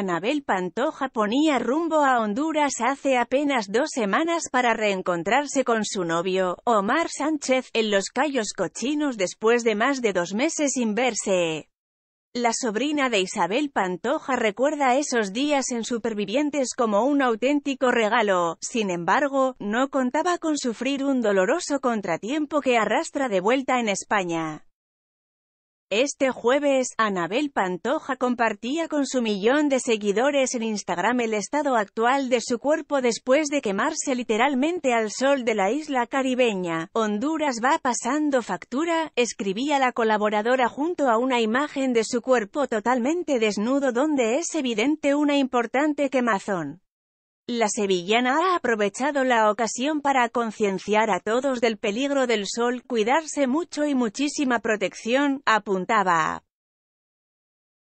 Anabel Pantoja ponía rumbo a Honduras hace apenas dos semanas para reencontrarse con su novio, Omar Sánchez, en los callos Cochinos después de más de dos meses sin verse. La sobrina de Isabel Pantoja recuerda esos días en Supervivientes como un auténtico regalo, sin embargo, no contaba con sufrir un doloroso contratiempo que arrastra de vuelta en España. Este jueves, Anabel Pantoja compartía con su millón de seguidores en Instagram el estado actual de su cuerpo después de quemarse literalmente al sol de la isla caribeña. Honduras va pasando factura, escribía la colaboradora junto a una imagen de su cuerpo totalmente desnudo donde es evidente una importante quemazón. La sevillana ha aprovechado la ocasión para concienciar a todos del peligro del sol, cuidarse mucho y muchísima protección, apuntaba.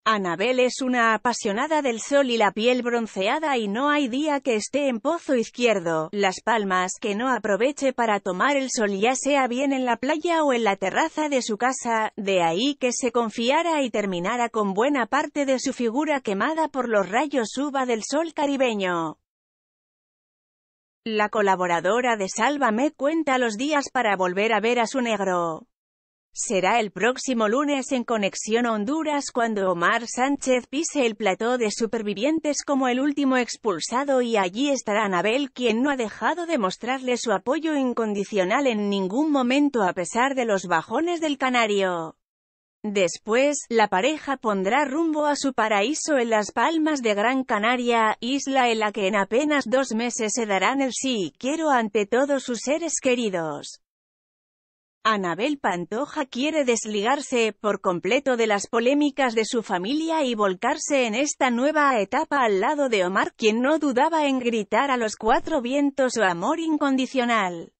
Anabel es una apasionada del sol y la piel bronceada y no hay día que esté en pozo izquierdo, las palmas que no aproveche para tomar el sol ya sea bien en la playa o en la terraza de su casa, de ahí que se confiara y terminara con buena parte de su figura quemada por los rayos uva del sol caribeño. La colaboradora de Sálvame cuenta los días para volver a ver a su negro. Será el próximo lunes en Conexión Honduras cuando Omar Sánchez pise el plató de supervivientes como el último expulsado y allí estará Anabel quien no ha dejado de mostrarle su apoyo incondicional en ningún momento a pesar de los bajones del canario. Después, la pareja pondrá rumbo a su paraíso en las Palmas de Gran Canaria, isla en la que en apenas dos meses se darán el sí quiero ante todos sus seres queridos. Anabel Pantoja quiere desligarse por completo de las polémicas de su familia y volcarse en esta nueva etapa al lado de Omar, quien no dudaba en gritar a los cuatro vientos su amor incondicional.